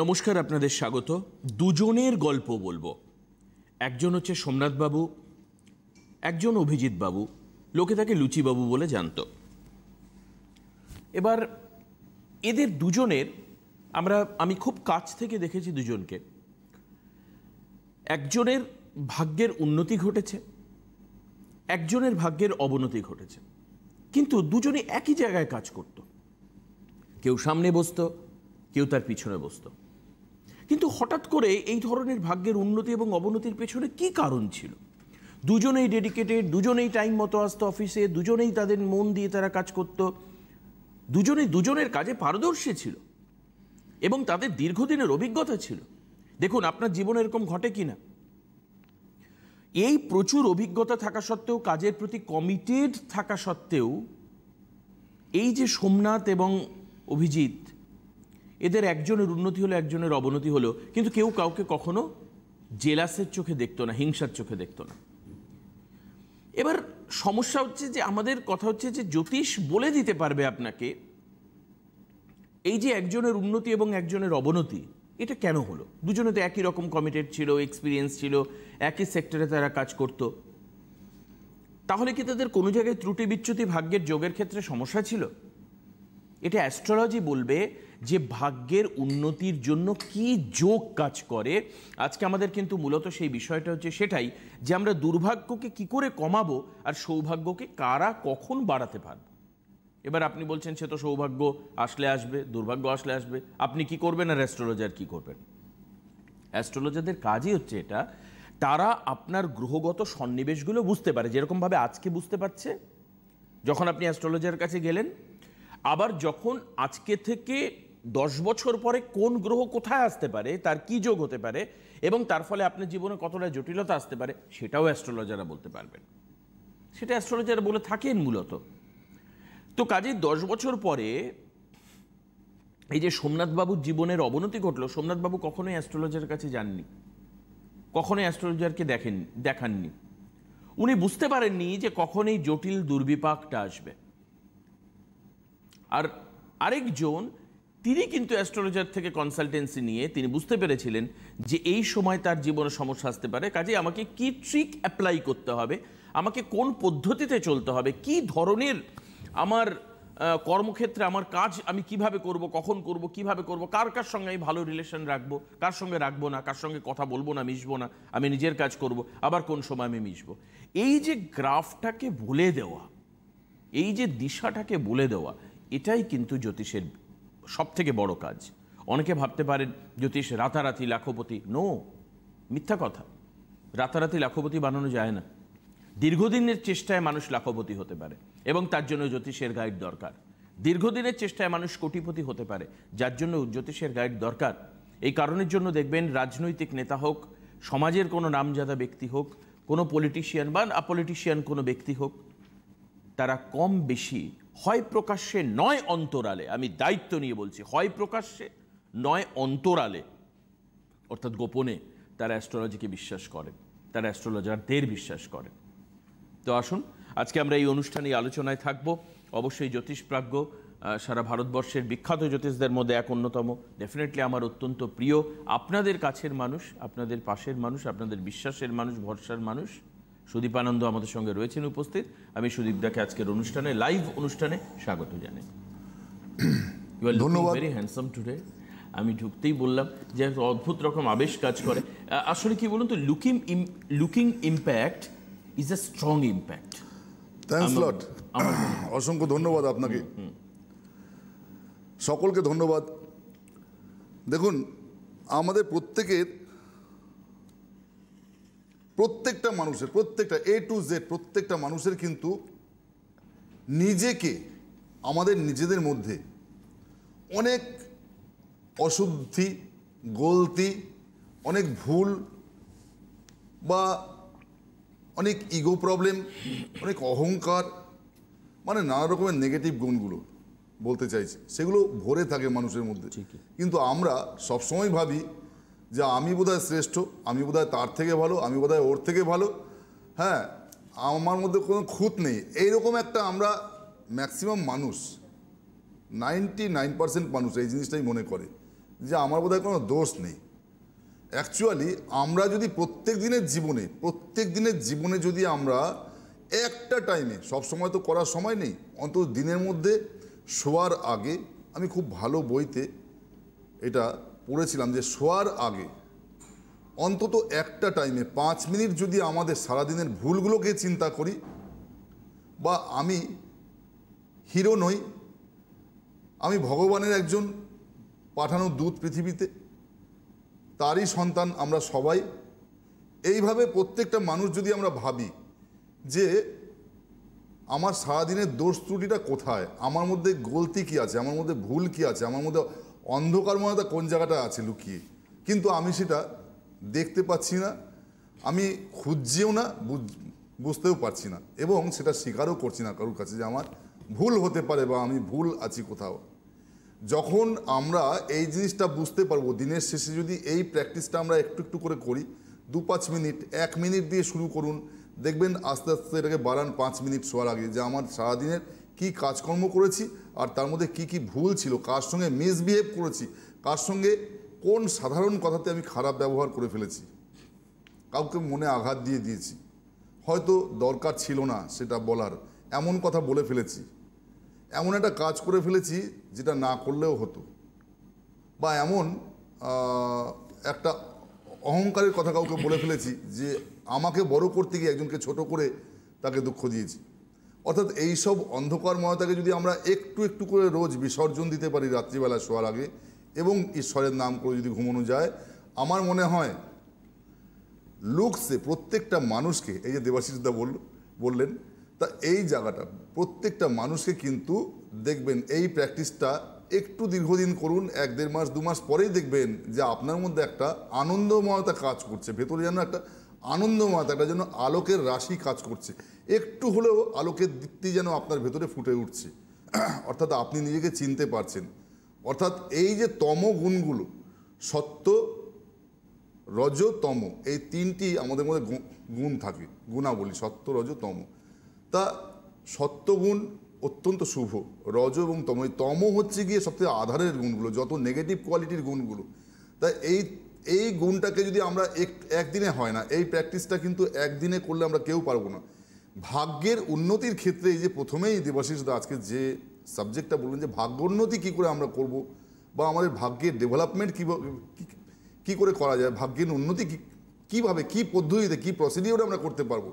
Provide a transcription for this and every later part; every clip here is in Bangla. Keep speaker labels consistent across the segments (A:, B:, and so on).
A: নমস্কার আপনাদের স্বাগত দুজনের গল্প বলবো একজন হচ্ছে সোমনাথবাবু একজন অভিজিৎ বাবু লোকে তাকে লুচিবাবু বলে জানত এবার এদের দুজনের আমরা আমি খুব কাছ থেকে দেখেছি দুজনকে একজনের ভাগ্যের উন্নতি ঘটেছে একজনের ভাগ্যের অবনতি ঘটেছে কিন্তু দুজনে একই জায়গায় কাজ করত কেউ সামনে বসত কেউ তার পিছনে বসতো কিন্তু হঠাৎ করে এই ধরনের ভাগ্যের উন্নতি এবং অবনতির পেছনে কি কারণ ছিল দুজনেই ডেডিকেটেড দুজনেই টাইম মতো আসতো অফিসে দুজনেই তাদের মন দিয়ে তারা কাজ করত দুজনেই দুজনের কাজে পারদর্শী ছিল এবং তাদের দীর্ঘদিনের অভিজ্ঞতা ছিল দেখুন আপনার জীবনে এরকম ঘটে কি না এই প্রচুর অভিজ্ঞতা থাকা সত্ত্বেও কাজের প্রতি কমিটেড থাকা সত্ত্বেও এই যে সোমনাথ এবং অভিজিৎ এদের একজনের উন্নতি হলো একজনের অবনতি হলো কিন্তু কেউ কাউকে কখনো জেলাসের চোখে দেখতো না হিংসার চোখে দেখতো না এবার সমস্যা হচ্ছে যে আমাদের কথা হচ্ছে যে জ্যোতিষ বলে দিতে পারবে আপনাকে এই যে একজনের উন্নতি এবং একজনের অবনতি এটা কেন হলো দুজনে তো একই রকম কমিটেড ছিল এক্সপিরিয়েন্স ছিল একই সেক্টরে তারা কাজ করত তাহলে কি তাদের কোনো জায়গায় ত্রুটি বিচ্যুতি ভাগ্যের যোগের ক্ষেত্রে সমস্যা ছিল এটা অ্যাস্ট্রোলজি বলবে যে ভাগ্যের উন্নতির জন্য কি যোগ কাজ করে আজকে আমাদের কিন্তু মূলত সেই বিষয়টা হচ্ছে সেটাই যে আমরা দুর্ভাগ্যকে কি করে কমাবো আর সৌভাগ্যকে কারা কখন বাড়াতে পারব এবার আপনি বলছেন সে তো সৌভাগ্য আসলে আসবে দুর্ভাগ্য আসলে আসবে আপনি কি করবেন আর অ্যাস্ট্রোলজার কি করবেন অ্যাস্ট্রোলজারদের কাজই হচ্ছে এটা তারা আপনার গ্রহগত সন্নিবেশগুলো বুঝতে পারে যেরকমভাবে আজকে বুঝতে পারছে যখন আপনি অ্যাস্ট্রোলজার কাছে গেলেন আবার যখন আজকে থেকে দশ বছর পরে কোন গ্রহ কোথায় আসতে পারে তার কি যোগ হতে পারে এবং তার ফলে আপনার জীবনে কতটা জটিলতা আসতে পারে সেটাও অ্যাস্ট্রোলজাররা বলতে পারবেন সেটা অ্যাস্ট্রোলজাররা বলে থাকেন মূলত তো কাজেই দশ বছর পরে এই যে সোমনাথবাবুর জীবনের অবনতি ঘটলো সোমনাথবাবু কখনোই অ্যাস্ট্রোলজার কাছে যাননি কখনোই অ্যাস্ট্রোলজারকে দেখেন দেখাননি উনি বুঝতে পারেননি যে কখন এই জটিল দুর্বিপাকটা আসবে আর আরেকজন তিনি কিন্তু অ্যাস্ট্রোলজার থেকে কনসালটেন্সি নিয়ে তিনি বুঝতে পেরেছিলেন যে এই সময় তার জীবনে সমস্যা আসতে পারে কাজে আমাকে কি ট্রিক অ্যাপ্লাই করতে হবে আমাকে কোন পদ্ধতিতে চলতে হবে কি ধরনের আমার কর্মক্ষেত্রে আমার কাজ আমি কিভাবে করব কখন করব কিভাবে করব কার কার সঙ্গে আমি ভালো রিলেশন রাখবো কার সঙ্গে রাখবো না কার সঙ্গে কথা বলবো না মিশবো না আমি নিজের কাজ করব আবার কোন সময় আমি মিশবো এই যে গ্রাফটাকে বলে দেওয়া এই যে দিশাটাকে বলে দেওয়া এটাই কিন্তু জ্যোতিষের সবথেকে বড় কাজ অনেকে ভাবতে পারেন জ্যোতিষ রাতারাতি লাখপতি নো মিথ্যা কথা রাতারাতি লাখপতি বানানো যায় না দীর্ঘদিনের চেষ্টায় মানুষ লাখপতি হতে পারে এবং তার জন্য জ্যোতিষের গাইড দরকার দীর্ঘদিনের চেষ্টায় মানুষ কোটিপতি হতে পারে যার জন্য জ্যোতিষের গাইড দরকার এই কারণের জন্য দেখবেন রাজনৈতিক নেতা হোক সমাজের কোনো নামজাদা ব্যক্তি হোক কোনো পলিটিশিয়ান বা আপলিটিশিয়ান কোনো ব্যক্তি হোক তারা কম বেশি হয় প্রকাশ্যে নয় অন্তরালে আমি দায়িত্ব নিয়ে বলছি হয় প্রকাশ্যে নয় অন্তরালে অর্থাৎ গোপনে তারা অ্যাস্ট্রোলজিকে বিশ্বাস করেন তারা অ্যাস্ট্রোলজারদের বিশ্বাস করেন তো আসুন আজকে আমরা এই অনুষ্ঠানে আলোচনায় থাকব অবশ্যই জ্যোতিষপ্রাজ্ঞ সারা ভারতবর্ষের বিখ্যাত জ্যোতিষদের মধ্যে এক অন্যতম ডেফিনেটলি আমার অত্যন্ত প্রিয় আপনাদের কাছের মানুষ আপনাদের পাশের মানুষ আপনাদের বিশ্বাসের মানুষ ভরসার মানুষ সুদীপানন্দ আমাদের সঙ্গে রয়েছেন উপস্থিত আমি সুদীপদাকে আজকের অনুষ্ঠানে লাইভ অনুষ্ঠানে স্বাগত জানাই you are looking very handsome today আমি ঢুকতেই বললাম যে অদ্ভুত রকম আবেশ কাজ করে আসলে কি বলুন তো looking
B: looking impact is a strong impact thanks lot অসংখ্য ধন্যবাদ আপনাকে সকলকে ধন্যবাদ দেখুন আমাদের প্রত্যেকের প্রত্যেকটা মানুষের প্রত্যেকটা এ টু জেড প্রত্যেকটা মানুষের কিন্তু নিজেকে আমাদের নিজেদের মধ্যে অনেক অশুদ্ধি গলতি অনেক ভুল বা অনেক ইগো প্রবলেম অনেক অহংকার মানে নানা রকমের নেগেটিভ গুণগুলো বলতে চাইছি সেগুলো ভরে থাকে মানুষের মধ্যে কিন্তু আমরা সবসময় ভাবি যে আমি বোধহয় শ্রেষ্ঠ আমি বোধহয় তার থেকে ভালো আমি বোধহয় ওর থেকে ভালো হ্যাঁ আমার মধ্যে কোনো খুঁত নেই এইরকম একটা আমরা ম্যাক্সিমাম মানুষ নাইনটি নাইন পার্সেন্ট মানুষ এই জিনিসটাই মনে করে যে আমার বোধহয় কোনো দোষ নেই অ্যাকচুয়ালি আমরা যদি প্রত্যেক দিনের জীবনে প্রত্যেক দিনের জীবনে যদি আমরা একটা টাইমে সব সময় তো করার সময় নেই অন্তত দিনের মধ্যে শোয়ার আগে আমি খুব ভালো বইতে এটা পড়েছিলাম যে শোয়ার আগে অন্তত একটা টাইমে পাঁচ মিনিট যদি আমাদের সারাদিনের ভুলগুলোকে চিন্তা করি বা আমি হিরো নই আমি ভগবানের একজন পাঠানো দূত পৃথিবীতে তারই সন্তান আমরা সবাই এইভাবে প্রত্যেকটা মানুষ যদি আমরা ভাবি যে আমার সারাদিনের দোষ ত্রুটিটা কোথায় আমার মধ্যে গলতি কী আছে আমার মধ্যে ভুল কী আছে আমার মধ্যে অন্ধকারময়তা কোন জায়গাটা আছে লুকিয়ে কিন্তু আমি সেটা দেখতে পাচ্ছি না আমি খুঁজছেও না বুঝতেও পারছি না এবং সেটা স্বীকারও করছি না কারোর কাছে যে আমার ভুল হতে পারে বা আমি ভুল আছি কোথাও যখন আমরা এই জিনিসটা বুঝতে পারবো দিনের শেষে যদি এই প্র্যাকটিসটা আমরা একটু একটু করে করি দু পাঁচ মিনিট এক মিনিট দিয়ে শুরু করুন দেখবেন আস্তে আস্তে এটাকে বাড়ান পাঁচ মিনিট শোয়ার আগে যে আমার সারাদিনের কি কাজকর্ম করেছি আর তার মধ্যে কি কি ভুল ছিল কার সঙ্গে মিসবিহেভ করেছি কার সঙ্গে কোন সাধারণ কথাতে আমি খারাপ ব্যবহার করে ফেলেছি কাউকে মনে আঘাত দিয়ে দিয়েছি হয়তো দরকার ছিল না সেটা বলার এমন কথা বলে ফেলেছি এমন একটা কাজ করে ফেলেছি যেটা না করলেও হতো বা এমন একটা অহংকারের কথা কাউকে বলে ফেলেছি যে আমাকে বড় করতে গিয়ে একজনকে ছোট করে তাকে দুঃখ দিয়েছি অর্থাৎ এইসব অন্ধকার ময়তাকে যদি আমরা একটু একটু করে রোজ বিসর্জন দিতে পারি রাত্রিবেলা শোয়ার আগে এবং ঈশ্বরের নাম করে যদি ঘুমানো যায় আমার মনে হয় লুকসে প্রত্যেকটা মানুষকে এই যে দেবাশিষদা বলল বললেন তা এই জায়গাটা প্রত্যেকটা মানুষকে কিন্তু দেখবেন এই প্র্যাকটিসটা একটু দীর্ঘদিন করুন এক দেড় মাস দু মাস পরেই দেখবেন যে আপনার মধ্যে একটা আনন্দময়তা কাজ করছে ভেতরে যেন একটা আনন্দময়তা একটা যেন আলোকের রাশি কাজ করছে একটু হলেও আলোকের দীপ্তি যেন আপনার ভেতরে ফুটে উঠছে অর্থাৎ আপনি নিজেকে চিনতে পারছেন অর্থাৎ এই যে তম গুণগুলো সত্য রজতম এই তিনটি আমাদের মধ্যে গুণ থাকে গুণাবলী সত্য রজতম তা সত্যগুণ অত্যন্ত শুভ রজ এবং তম এই তম হচ্ছে গিয়ে সবথেকে আধারের গুণগুলো যত নেগেটিভ কোয়ালিটির গুণগুলো তা এই এই গুণটাকে যদি আমরা এক একদিনে হয় না এই প্র্যাকটিসটা কিন্তু একদিনে করলে আমরা কেউ পারবো না ভাগ্যের উন্নতির ক্ষেত্রে এই যে প্রথমেই দেবাশিষ দা আজকে যে সাবজেক্টটা বললেন যে ভাগ্য উন্নতি কী করে আমরা করব বা আমাদের ভাগ্যের ডেভেলপমেন্ট কী কী করে করা যায় ভাগ্যের উন্নতি কীভাবে কী পদ্ধতিতে কী প্রসিডিওর আমরা করতে পারবো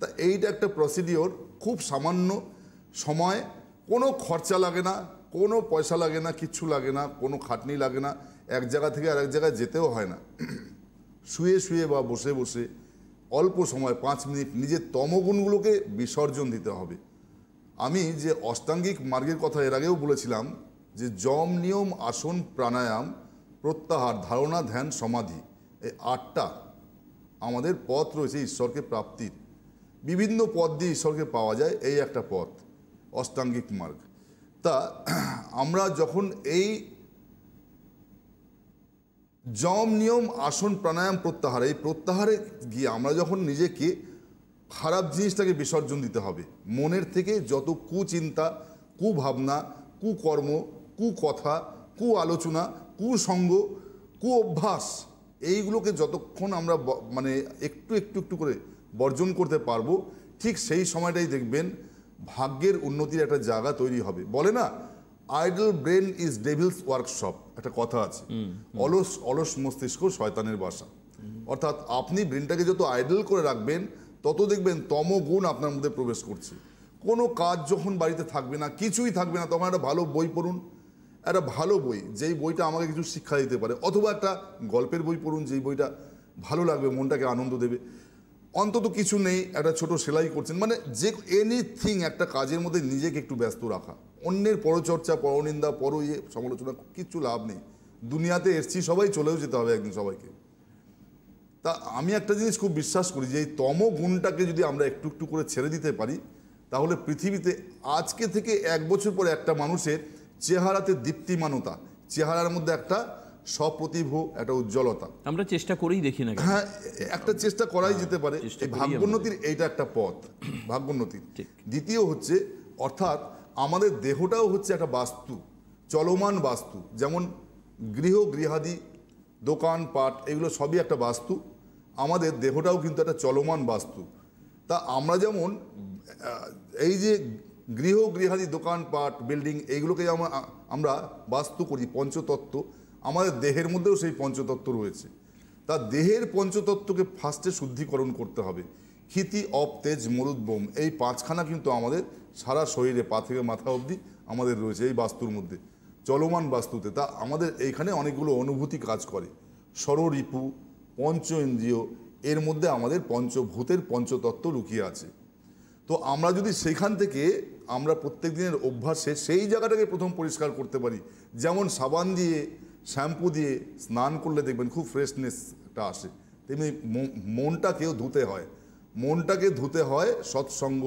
B: তা এইটা একটা প্রসিডিওর খুব সামান্য সময় কোনো খরচা লাগে না কোনো পয়সা লাগে না কিচ্ছু লাগে না কোনো খাটনি লাগে না এক জায়গা থেকে আরেক জায়গায় যেতেও হয় না শুয়ে শুয়ে বা বসে বসে অল্প সময় পাঁচ মিনিট নিজের তমগুণগুলোকে বিসর্জন দিতে হবে আমি যে অষ্টাঙ্গিক মার্গের কথা এর আগেও বলেছিলাম যে যম নিয়ম আসন প্রাণায়াম প্রত্যাহার ধারণা ধ্যান সমাধি এই আটটা আমাদের পথ রয়েছে ঈশ্বরকে প্রাপ্তির বিভিন্ন পথ দিয়ে ঈশ্বরকে পাওয়া যায় এই একটা পথ অষ্টাঙ্গিক মার্গ তা আমরা যখন এই জম নিয়ম আসন প্রাণায়াম প্রত্যাহার এই প্রত্যাহারে গিয়ে আমরা যখন নিজেকে খারাপ জিনিসটাকে বিসর্জন দিতে হবে মনের থেকে যত কুচিন্তা কুভাবনা কুকর্ম কুকথা কু আলোচনা কুসঙ্গ কু অভ্যাস এইগুলোকে যতক্ষণ আমরা মানে একটু একটু একটু করে বর্জন করতে পারবো ঠিক সেই সময়টাই দেখবেন ভাগ্যের উন্নতির একটা জায়গা তৈরি হবে বলে না idle brain is devil's workshop একটা কথা আছে অলস অলস মস্তিষ্ক শয়তানের বাসা অর্থাৎ আপনি ব্রেনটাকে যত আইডল করে রাখবেন তত দেখবেন তম গুণ আপনার মধ্যে প্রবেশ করছে কোনো কাজ যখন বাড়িতে থাকবে না কিছুই থাকবে না তখন একটা ভালো বই পড়ুন একটা ভালো বই যেই বইটা আমাকে কিছু শিক্ষা দিতে পারে অথবা একটা গল্পের বই পড়ুন যেই বইটা ভালো লাগবে মনটাকে আনন্দ দেবে অন্তত কিছু নেই একটা ছোট সেলাই করছেন মানে যে এনিথিং একটা কাজের মধ্যে নিজেকে একটু ব্যস্ত রাখা অন্যের পরচর্চা পরনিন্দা পর ইয়ে সমালোচনা কিচ্ছু লাভ নেই দুনিয়াতে এসছি সবাই চলেও যেতে হবে একদিন সবাইকে তা আমি একটা জিনিস খুব বিশ্বাস করি যে এই তম গুণটাকে যদি আমরা একটু একটু করে ছেড়ে দিতে পারি তাহলে পৃথিবীতে আজকে থেকে এক বছর পরে একটা মানুষের চেহারাতে দীপ্তিমানতা চেহারার মধ্যে একটা সপ্রতিভ একটা উজ্জ্বলতা
A: আমরা চেষ্টা করেই দেখি না
B: হ্যাঁ একটা চেষ্টা করাই যেতে পারে হ্যাঁ, ভাগ্যোন্নতির এইটা একটা পথ ভাগ্যোন্নতির দ্বিতীয় হচ্ছে অর্থাৎ আমাদের দেহটাও হচ্ছে একটা বাস্তু চলমান বাস্তু যেমন গৃহ গৃহাদি দোকান পাট এগুলো সবই একটা বাস্তু আমাদের দেহটাও কিন্তু একটা চলমান বাস্তু তা আমরা যেমন এই যে গৃহ গৃহাদি দোকানপাট বিল্ডিং এইগুলোকে যেমন আমরা বাস্তু করি পঞ্চতত্ত্ব আমাদের দেহের মধ্যেও সেই পঞ্চতত্ত্ব রয়েছে তা দেহের পঞ্চতত্ত্বকে ফার্স্টে শুদ্ধিকরণ করতে হবে ক্ষিতি অপ তেজ মরুদ্বম এই পাঁচখানা কিন্তু আমাদের সারা শরীরে পা থেকে মাথা অবধি আমাদের রয়েছে এই বাস্তুর মধ্যে চলমান বাস্তুতে তা আমাদের এইখানে অনেকগুলো অনুভূতি কাজ করে সররিপু পঞ্চ ইন্দ্রিয় এর মধ্যে আমাদের পঞ্চভূতের পঞ্চতত্ত্ব লুকিয়ে আছে তো আমরা যদি সেখান থেকে আমরা প্রত্যেক দিনের অভ্যাসে সেই জায়গাটাকে প্রথম পরিষ্কার করতে পারি যেমন সাবান দিয়ে শ্যাম্পু দিয়ে স্নান করলে দেখবেন খুব ফ্রেশনেসটা আসে তেমনি মনটাকেও ধুতে হয় মনটাকে ধুতে হয় সৎসঙ্গ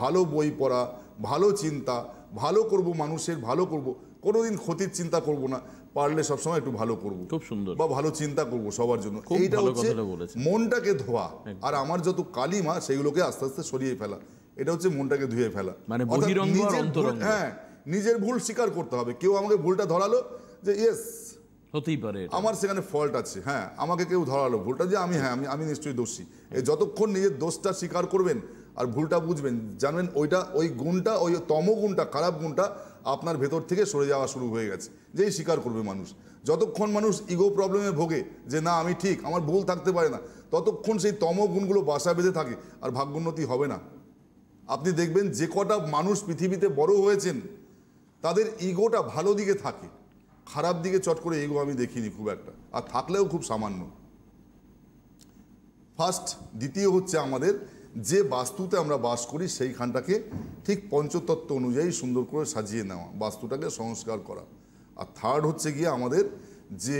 B: ভালো বই পড়া ভালো চিন্তা ভালো করব মানুষের ভালো করব কোনোদিন ক্ষতির চিন্তা করব না পারলে সবসময় একটু ভালো করব খুব সুন্দর বা ভালো চিন্তা করব সবার জন্য এইটা হচ্ছে মনটাকে ধোয়া আর আমার যত কালিমা সেগুলোকে আস্তে আস্তে সরিয়ে ফেলা এটা হচ্ছে মনটাকে ধুয়ে ফেলা মানে হ্যাঁ নিজের ভুল স্বীকার করতে হবে কেউ আমাকে ভুলটা ধরালো যে ইয়েস হতেই পারে আমার সেখানে ফল্ট আছে হ্যাঁ আমাকে কেউ ধরালো ভুলটা যে আমি হ্যাঁ আমি আমি নিশ্চয়ই দোষী এই যতক্ষণ নিজের দোষটা স্বীকার করবেন আর ভুলটা বুঝবেন জানবেন ওইটা ওই গুণটা ওই তম গুণটা খারাপ গুণটা আপনার ভেতর থেকে সরে যাওয়া শুরু হয়ে গেছে যেই স্বীকার করবে মানুষ যতক্ষণ মানুষ ইগো প্রবলেমে ভোগে যে না আমি ঠিক আমার ভুল থাকতে পারে না ততক্ষণ সেই তম গুণগুলো বাসা বেঁধে থাকে আর ভাগ্যোন্নতি হবে না আপনি দেখবেন যে কটা মানুষ পৃথিবীতে বড় হয়েছেন তাদের ইগোটা ভালো দিকে থাকে খারাপ দিকে চট করে ইগো আমি দেখিনি খুব একটা আর থাকলেও খুব সামান্য ফার্স্ট দ্বিতীয় হচ্ছে আমাদের যে বাস্তুতে আমরা বাস করি সেইখানটাকে ঠিক পঞ্চতত্ত্ব অনুযায়ী সুন্দর করে সাজিয়ে নেওয়া বাস্তুটাকে সংস্কার করা আর থার্ড হচ্ছে গিয়ে আমাদের যে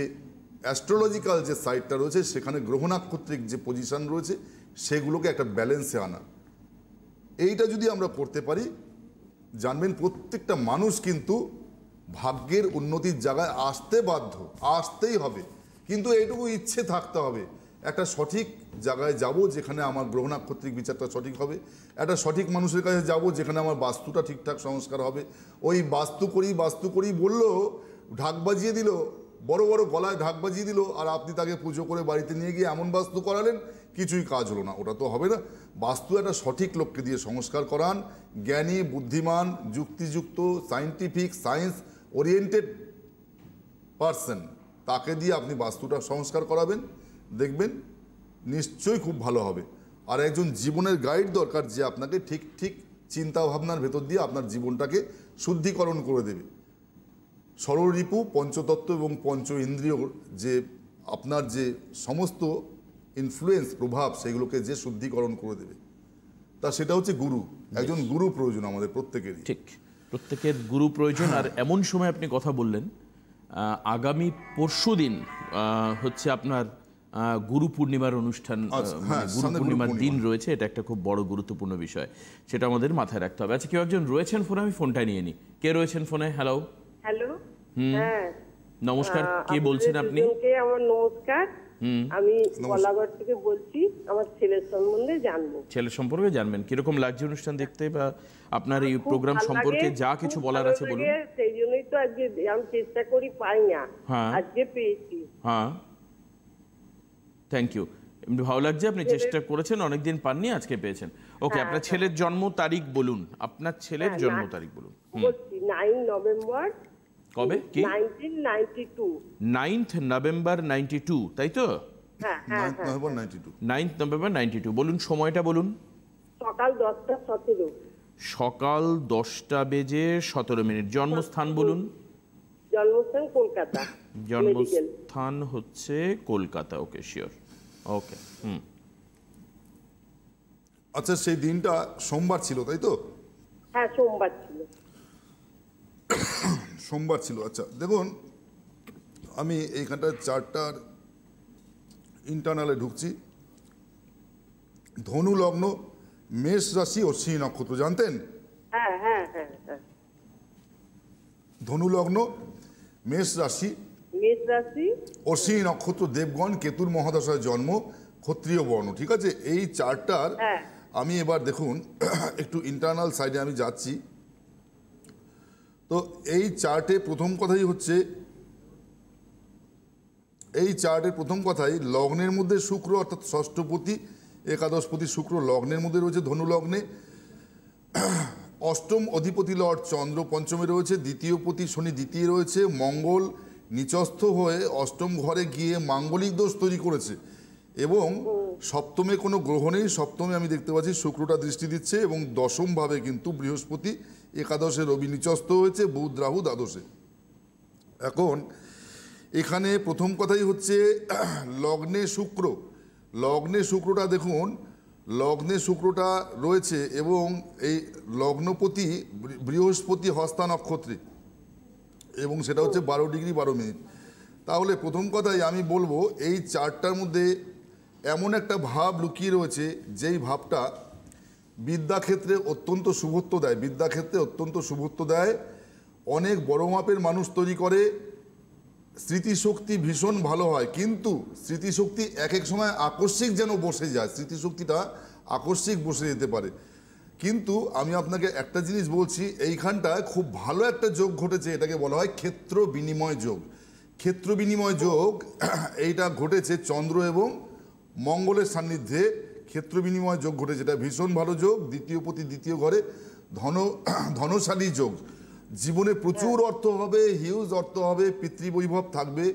B: অ্যাস্ট্রোলজিক্যাল যে সাইডটা রয়েছে সেখানে গ্রহণাক্ষত্রিক যে পজিশান রয়েছে সেগুলোকে একটা ব্যালেন্সে আনা এইটা যদি আমরা করতে পারি জানবেন প্রত্যেকটা মানুষ কিন্তু ভাগ্যের উন্নতির জায়গায় আসতে বাধ্য আসতেই হবে কিন্তু এইটুকু ইচ্ছে থাকতে হবে একটা সঠিক জায়গায় যাব যেখানে আমার গ্রহণাক্ষত্রিক বিচারটা সঠিক হবে একটা সঠিক মানুষের কাছে যাব যেখানে আমার বাস্তুটা ঠিকঠাক সংস্কার হবে ওই বাস্তু করি বাস্তু করি বললো ঢাক বাজিয়ে দিল বড় বড় গলায় ঢাক বাজিয়ে দিল আর আপনি তাকে পুজো করে বাড়িতে নিয়ে গিয়ে এমন বাস্তু করালেন কিছুই কাজ হলো না ওটা তো হবে না বাস্তু একটা সঠিক লোককে দিয়ে সংস্কার করান জ্ঞানী বুদ্ধিমান যুক্তিযুক্ত সায়েন্টিফিক সায়েন্স ওরিয়েন্টেড পারসন তাকে দিয়ে আপনি বাস্তুটা সংস্কার করাবেন দেখবেন নিশ্চয়ই খুব ভালো হবে আর একজন জীবনের গাইড দরকার যে আপনাকে ঠিক ঠিক চিন্তাভাবনার ভেতর দিয়ে আপনার জীবনটাকে শুদ্ধিকরণ করে দেবে রিপু পঞ্চতত্ত্ব এবং পঞ্চ ইন্দ্রিয়র যে আপনার যে সমস্ত ইনফ্লুয়েন্স প্রভাব সেগুলোকে যে শুদ্ধিকরণ করে দেবে তা সেটা হচ্ছে গুরু একজন গুরু প্রয়োজন আমাদের প্রত্যেকেরই ঠিক
A: প্রত্যেকের গুরু প্রয়োজন আর হ্যাঁ। এমন সময় আপনি কথা বললেন আগামী পরশু দিন হচ্ছে আপনার গুরু পূর্ণিমার অনুষ্ঠান আচ্ছা, মানে হ্যাঁ, গুরু পূর্ণিমার দিন রয়েছে এটা একটা খুব বড় গুরুত্বপূর্ণ বিষয় সেটা আমাদের মাথায় রাখতে হবে আচ্ছা কেউ একজন রয়েছেন ফোনে আমি ফোনটা নিয়ে নিই কে রয়েছেন ফোনে হ্যালো
B: হ্যালো হ্যাঁ
A: নমস্কার কে বলছেন আপনি আমার নমস্কার আমি কলাগড় থেকে বলছি আমার ছেলের সম্বন্ধে জানবো ছেলে সম্পর্কে জানবেন কিরকম লাগছে অনুষ্ঠান দেখতে বা আপনার এই প্রোগ্রাম সম্পর্কে যা কিছু বলার আছে বলুন
B: সেই জন্যই তো আজকে আমি চেষ্টা করি পাই না হ্যাঁ। আজকে পেয়েছি
A: হ্যাঁ থ্যাংক ইউ এমনি ভালো লাগছে আপনি চেষ্টা করেছেন অনেকদিন পাননি আজকে পেয়েছেন ওকে হ্যাঁ, আপনার ছেলের জন্ম তারিখ বলুন আপনার ছেলের হ্যাঁ, জন্ম তারিখ বলুন
B: নাইন নভেম্বর
A: কবে কি নাইনথ নভেম্বর নভেম্বর টু তাই তো
B: হ্যাঁ 9th নভেম্বর 92
A: 9th নভেম্বর 92 বলুন সময়টা বলুন
B: সকাল 10টা 17
A: সকাল দশটা বেজে সতেরো মিনিট জন্মস্থান বলুন জন্মস্থান কলকাতা জন্মস্থান হচ্ছে Kolkata okay sure okay hmm hmm.
B: আচ্ছা সেই দিনটা সোমবার ছিল তাই তো হ্যাঁ সোমবার ছিল সোমবার ছিল আচ্ছা দেখুন আমি এইখানটা চারটার ইন্টারনালে ঢুকছি ধনু লগ্ন মেষ রাশি ও সিংহ নক্ষত্র জানতেন
A: হ্যাঁ, হ্যাঁ, হ্যাঁ,
B: ধনু লগ্ন মেষ রাশি
A: মেষ রাশি
B: অশ্বিনী নক্ষত্র দেবগণ কেতুর মহাদশায় জন্ম ক্ষত্রিয় বর্ণ ঠিক আছে এই চারটার হ্যাঁ। আমি এবার দেখুন একটু ইন্টারনাল সাইডে আমি যাচ্ছি তো এই চার্টে প্রথম কথাই হচ্ছে এই চার্টের প্রথম কথাই লগ্নের মধ্যে শুক্র অর্থাৎ ষষ্ঠপতি একাদশপতি শুক্র লগ্নের মধ্যে রয়েছে ধনুলগ্নে অষ্টম অধিপতি লর্ড চন্দ্র পঞ্চমে রয়েছে দ্বিতীয় পতি শনি দ্বিতীয় রয়েছে মঙ্গল নিচস্থ হয়ে অষ্টম ঘরে গিয়ে মাঙ্গলিক দোষ তৈরি করেছে এবং সপ্তমে কোনো গ্রহ নেই সপ্তমে আমি দেখতে পাচ্ছি শুক্রটা দৃষ্টি দিচ্ছে এবং দশমভাবে কিন্তু বৃহস্পতি একাদশে রবি নিচস্থ হয়েছে বুধ রাহু দ্বাদশে এখন এখানে প্রথম কথাই হচ্ছে লগ্নে শুক্র লগ্নে শুক্রটা দেখুন লগ্নে শুক্রটা রয়েছে এবং এই লগ্নপতি বৃহস্পতি হস্তা নক্ষত্রে এবং সেটা হচ্ছে বারো ডিগ্রি বারো মিনিট তাহলে প্রথম কথাই আমি বলবো এই চারটার মধ্যে এমন একটা ভাব লুকিয়ে রয়েছে যেই ভাবটা বিদ্যাক্ষেত্রে অত্যন্ত শুভত্ব দেয় বিদ্যাক্ষেত্রে অত্যন্ত শুভত্ব দেয় অনেক বড় মাপের মানুষ তৈরি করে স্মৃতিশক্তি ভীষণ ভালো হয় কিন্তু স্মৃতিশক্তি এক এক সময় আকস্মিক যেন বসে যায় স্মৃতিশক্তিটা আকস্মিক বসে যেতে পারে কিন্তু আমি আপনাকে একটা জিনিস বলছি এইখানটায় খুব ভালো একটা যোগ ঘটেছে এটাকে বলা হয় ক্ষেত্র বিনিময় যোগ ক্ষেত্র বিনিময় যোগ এইটা ঘটেছে চন্দ্র এবং মঙ্গলের সান্নিধ্যে ক্ষেত্র বিনিময় যোগ ঘটেছে এটা ভীষণ ভালো যোগ দ্বিতীয় প্রতি দ্বিতীয় ঘরে ধন ধনশালী যোগ জীবনে প্রচুর হ্যাঁ। অর্থ হবে হিউজ অর্থ হবে পিতৃবৈভব থাকবে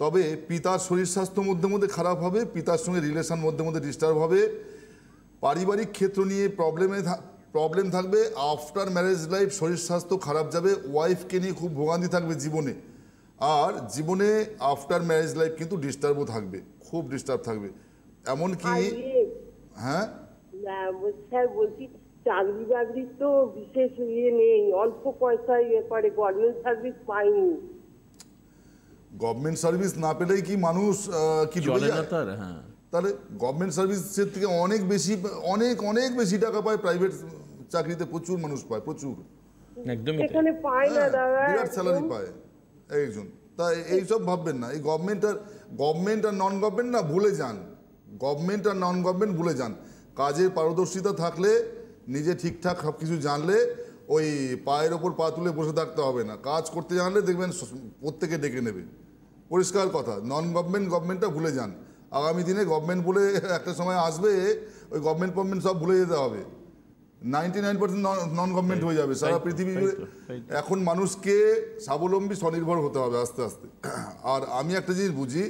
B: তবে পিতার শরীর স্বাস্থ্য মধ্যে মধ্যে খারাপ হবে পিতার সঙ্গে রিলেশন মধ্যে মধ্যে ডিস্টার্ব হবে পারিবারিক ক্ষেত্র নিয়ে প্রবলেমে প্রবলেম থাকবে আফটার ম্যারেজ লাইফ শরীর স্বাস্থ্য খারাপ যাবে ওয়াইফকে নিয়ে খুব ভোগান্তি থাকবে জীবনে আর জীবনে আফটার ম্যারেজ লাইফ কিন্তু ডিস্টার্বও থাকবে খুব ডিস্টার্ব থাকবে এমনকি হ্যাঁ স্যার বলছি চাকরি বাকরি তো বিশেষ ইয়ে নেই অল্প পয়সা ইয়ে গভর্নমেন্ট সার্ভিস পাইনি গভর্নমেন্ট সার্ভিস না পেলেই কি মানুষ কি ডুবে যায় হ্যাঁ তাহলে গভর্নমেন্ট সার্ভিসের থেকে অনেক বেশি অনেক অনেক বেশি টাকা পায় প্রাইভেট চাকরিতে প্রচুর মানুষ পায় প্রচুর একদমই এখানে
A: হ্যাঁ, বিরাট স্যালারি
B: পায় একজন তা এইসব ভাববেন না এই গভর্নমেন্ট আর গভর্নমেন্ট আর নন গভর্নমেন্ট না ভুলে যান গভর্নমেন্ট আর নন গভর্নমেন্ট ভুলে যান কাজের পারদর্শিতা থাকলে নিজে ঠিকঠাক সব কিছু জানলে ওই পায়ের ওপর পা তুলে বসে থাকতে হবে না কাজ করতে জানলে দেখবেন প্রত্যেকে ডেকে নেবে পরিষ্কার কথা নন গভর্নমেন্ট গভর্নমেন্টটা ভুলে যান আগামী দিনে গভর্নমেন্ট বলে একটা সময় আসবে ওই গভর্নমেন্ট ফভর্নমেন্ট সব ভুলে যেতে হবে ninety nine percent non government হয়ে যাবে সারা পৃথিবী এখন মানুষকে স্বাবলম্বী স্বনির্ভর হতে হবে আস্তে আস্তে আর আমি একটা জিনিস বুঝি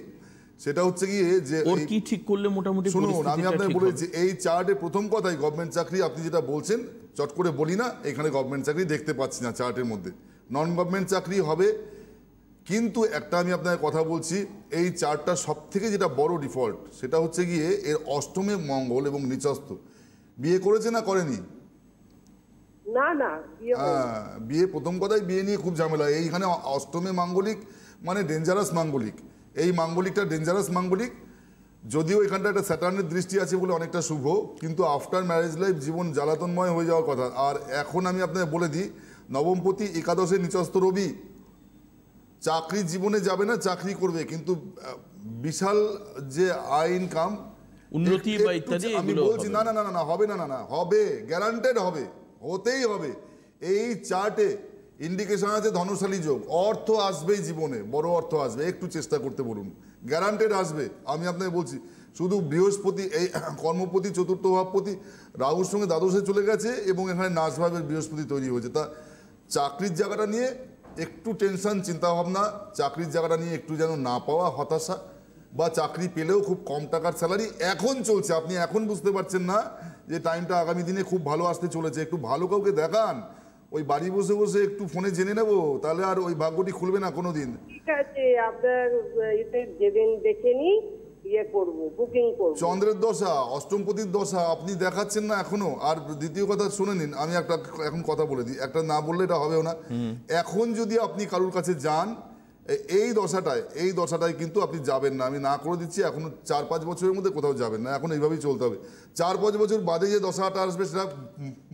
B: সেটা হচ্ছে গিয়ে যে কি ঠিক করলে মোটামুটি শুনুন আমি আপনাকে বলেছি এই চার্টে প্রথম কথাই গভর্নমেন্ট চাকরি আপনি যেটা বলছেন চট করে বলি না এখানে গভর্নমেন্ট চাকরি দেখতে পাচ্ছি না চার্টের মধ্যে নন গভর্নমেন্ট চাকরি হবে কিন্তু একটা আমি আপনাকে কথা বলছি এই চারটা সব থেকে যেটা বড় ডিফল্ট সেটা হচ্ছে গিয়ে এর অষ্টমে মঙ্গল এবং নিচস্থ বিয়ে করেছে না করেনি
A: হ্যাঁ
B: বিয়ে প্রথম কথাই বিয়ে নিয়ে খুব ঝামেলা এইখানে অষ্টমে মাঙ্গলিক মানে ডেঞ্জারাস মাঙ্গলিক এই মাঙ্গলিকটা ডেঞ্জারাস মাঙ্গলিক যদিও এখানটা একটা স্যাটার্নের দৃষ্টি আছে বলে অনেকটা শুভ কিন্তু আফটার ম্যারেজ লাইফ জীবন জ্বালাতনময় হয়ে যাওয়ার কথা আর এখন আমি আপনাকে বলে দিই নবমপতি একাদশে নিচস্থ রবি চাকরি জীবনে যাবে না চাকরি করবে কিন্তু বিশাল যে আইন ইনকাম উন্নতি বা ইত্যাদি আমি বলছি না না না না হবে না না না হবে গ্যারান্টেড হবে হতেই হবে এই চার্টে ইন্ডিকেশন আছে ধনশালী যোগ অর্থ আসবেই জীবনে বড় অর্থ আসবে একটু চেষ্টা করতে বলুন গ্যারান্টেড আসবে আমি আপনাকে বলছি শুধু বৃহস্পতি এই কর্মপতি চতুর্থ ভাবপতি রাহুর সঙ্গে দ্বাদশে চলে গেছে এবং এখানে নাচভাবের বৃহস্পতি তৈরি হয়েছে তা চাকরির জায়গাটা নিয়ে একটু টেনশন চিন্তাভাবনা চাকরির জায়গাটা নিয়ে একটু যেন না পাওয়া হতাশা বা চাকরি পেলেও খুব কম টাকার স্যালারি এখন চলছে আপনি এখন বুঝতে পারছেন না যে টাইমটা আগামী দিনে খুব ভালো আসতে চলেছে একটু ভালো কাউকে দেখান ওই বাড়ি বসে বসে একটু ফোনে জেনে নেব তাহলে আর ওই ভাগ্যটি খুলবে না কোনোদিন ঠিক আছে আপনার যেদিন ইয়ে চন্দ্রের দশা অষ্টমপতির দশা আপনি দেখাচ্ছেন না এখনো আর দ্বিতীয় কথা শুনে নিন আমি একটা এখন কথা বলে দিই একটা না বললে এটা হবেও না এখন যদি আপনি কারুর কাছে যান এই দশাটায় এই দশাটায় কিন্তু আপনি যাবেন না আমি না করে দিচ্ছি এখনও চার পাঁচ বছরের মধ্যে কোথাও যাবেন না এখন এইভাবেই চলতে হবে চার পাঁচ বছর বাদে যে দশাটা আসবে সেটা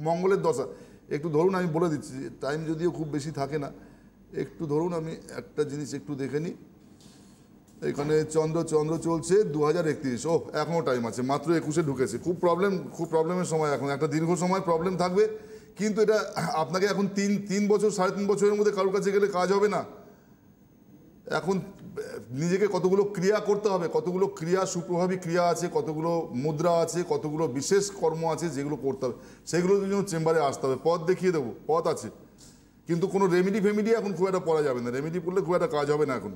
B: মঙ্গলের দশা একটু ধরুন আমি বলে দিচ্ছি টাইম যদিও খুব বেশি থাকে না একটু ধরুন আমি একটা জিনিস একটু দেখে নিই এখানে চন্দ্র চন্দ্র চলছে দু হাজার একত্রিশ ও এখনও টাইম আছে মাত্র একুশে ঢুকেছে খুব প্রবলেম খুব প্রবলেমের সময় এখন একটা দীর্ঘ সময় প্রবলেম থাকবে কিন্তু এটা আপনাকে এখন তিন তিন বছর সাড়ে তিন বছরের মধ্যে কারোর কাছে গেলে কাজ হবে না এখন নিজেকে কতগুলো ক্রিয়া করতে হবে কতগুলো ক্রিয়া সুপ্রভাবী ক্রিয়া আছে কতগুলো মুদ্রা আছে কতগুলো বিশেষ কর্ম আছে যেগুলো করতে হবে সেগুলো জন্য চেম্বারে আসতে হবে পথ দেখিয়ে দেবো পথ আছে কিন্তু কোনো রেমেডি ফেমিডি এখন খুব একটা পড়া যাবে না রেমেডি পড়লে খুব একটা কাজ হবে না এখন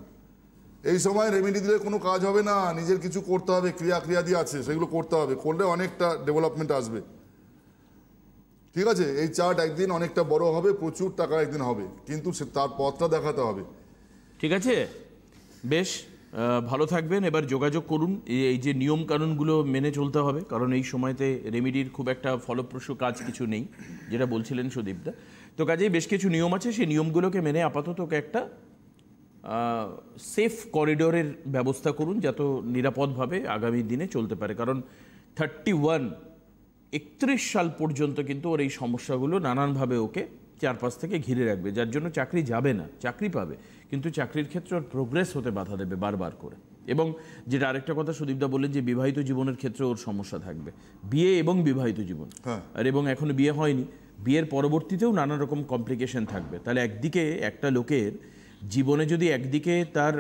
B: এই সময় রেমেডি দিলে কোনো কাজ হবে না নিজের কিছু করতে হবে ক্রিয়া ক্রিয়া দিয়ে আছে সেগুলো করতে হবে করলে অনেকটা ডেভেলপমেন্ট আসবে ঠিক আছে এই চার্ট একদিন অনেকটা বড় হবে প্রচুর টাকা একদিন হবে কিন্তু তার পথটা দেখাতে হবে ঠিক আছে
A: বেশ ভালো থাকবেন এবার যোগাযোগ করুন এই যে নিয়ম কানুনগুলো মেনে চলতে হবে কারণ এই সময়তে রেমিডির খুব একটা ফলপ্রসূ কাজ কিছু নেই যেটা বলছিলেন সুদীপদা তো কাজেই বেশ কিছু নিয়ম আছে সেই নিয়মগুলোকে মেনে আপাতত একটা সেফ করিডোরের ব্যবস্থা করুন যাতে নিরাপদভাবে আগামী দিনে চলতে পারে কারণ থার্টি ওয়ান একত্রিশ সাল পর্যন্ত কিন্তু ওর এই সমস্যাগুলো নানানভাবে ওকে চারপাশ থেকে ঘিরে রাখবে যার জন্য চাকরি যাবে না চাকরি পাবে কিন্তু চাকরির ক্ষেত্রে ওর প্রোগ্রেস হতে বাধা দেবে বারবার করে এবং যেটা আরেকটা কথা সুদীপদা বললেন যে বিবাহিত জীবনের ক্ষেত্রে ওর সমস্যা থাকবে বিয়ে এবং বিবাহিত জীবন হ্যাঁ। আর এবং এখনো বিয়ে হয়নি বিয়ের পরবর্তীতেও নানা রকম কমপ্লিকেশন থাকবে তাহলে একদিকে একটা লোকের জীবনে যদি একদিকে তার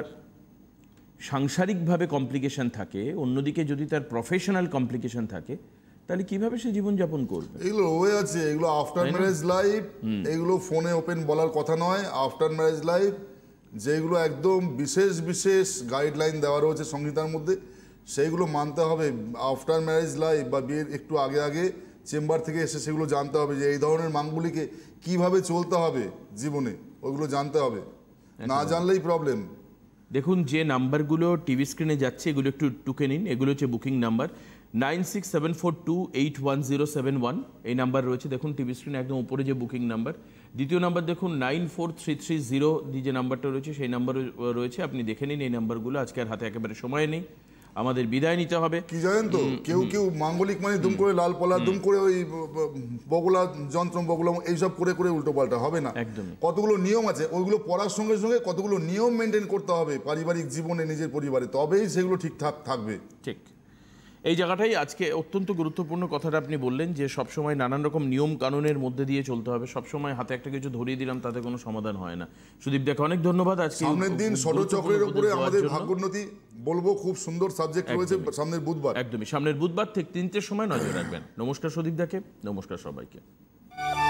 A: সাংসারিকভাবে কমপ্লিকেশন থাকে অন্যদিকে যদি তার প্রফেশনাল কমপ্লিকেশন থাকে তাহলে কিভাবে সে জীবন যাপন করবে
B: এগুলো হয়ে আছে এগুলো আফটার ম্যারেজ লাইফ এগুলো ফোনে ওপেন বলার কথা নয় আফটার ম্যারেজ লাইফ যেগুলো একদম বিশেষ বিশেষ গাইডলাইন দেওয়া রয়েছে সংহিতার মধ্যে সেইগুলো মানতে হবে আফটার ম্যারেজ লাইফ বা বিয়ের একটু আগে আগে চেম্বার থেকে এসে সেগুলো জানতে হবে যে এই ধরনের মাংগুলিকে কিভাবে চলতে হবে জীবনে ওইগুলো জানতে হবে না জানলেই প্রবলেম
A: দেখুন যে নাম্বারগুলো টিভি স্ক্রিনে যাচ্ছে এগুলো একটু টুকে নিন এগুলো হচ্ছে booking number nine six seven four two eight one zero seven one এই নাম্বার রয়েছে দেখুন টিভি স্ক্রিনে একদম উপরে যে বুকিং নাম্বার দ্বিতীয় নাম্বার দেখুন nine four three three zero যে নাম্বারটা রয়েছে সেই নাম্বার রয়েছে আপনি দেখে নিন এই নাম্বারগুলো আজকে আর হাতে একেবারে সময় নেই আমাদের বিদায় নিতে হবে কি জানেন তো কেউ কেউ
B: মাঙ্গলিক মানে দুম করে লাল পলা দুম করে ওই বগুলা যন্ত্র বগলা এইসব করে করে উল্টো পাল্টা হবে না একদম কতগুলো নিয়ম আছে ওইগুলো পড়ার সঙ্গে সঙ্গে কতগুলো নিয়ম মেনটেন করতে হবে পারিবারিক জীবনে নিজের পরিবারে তবেই সেগুলো ঠিকঠাক থাকবে
A: ঠিক এই জায়গাটাই আজকে অত্যন্ত গুরুত্বপূর্ণ কথাটা আপনি বললেন যে সবসময় নানান রকম নিয়ম কানুনের মধ্যে দিয়ে চলতে হবে সবসময় হাতে একটা কিছু ধরিয়ে দিলাম তাতে কোনো সমাধান হয় না সুদীপ দেখে অনেক ধন্যবাদ আজকে সামনের দিন ষড়চক্রের উপরে আমাদের ভাগ্যোন্নতি
B: বলবো খুব সুন্দর সাবজেক্ট রয়েছে সামনের বুধবার একদমই সামনের বুধবার থেকে তিনটের
A: সময় নজর রাখবেন নমস্কার সুদীপ দেখে নমস্কার সবাইকে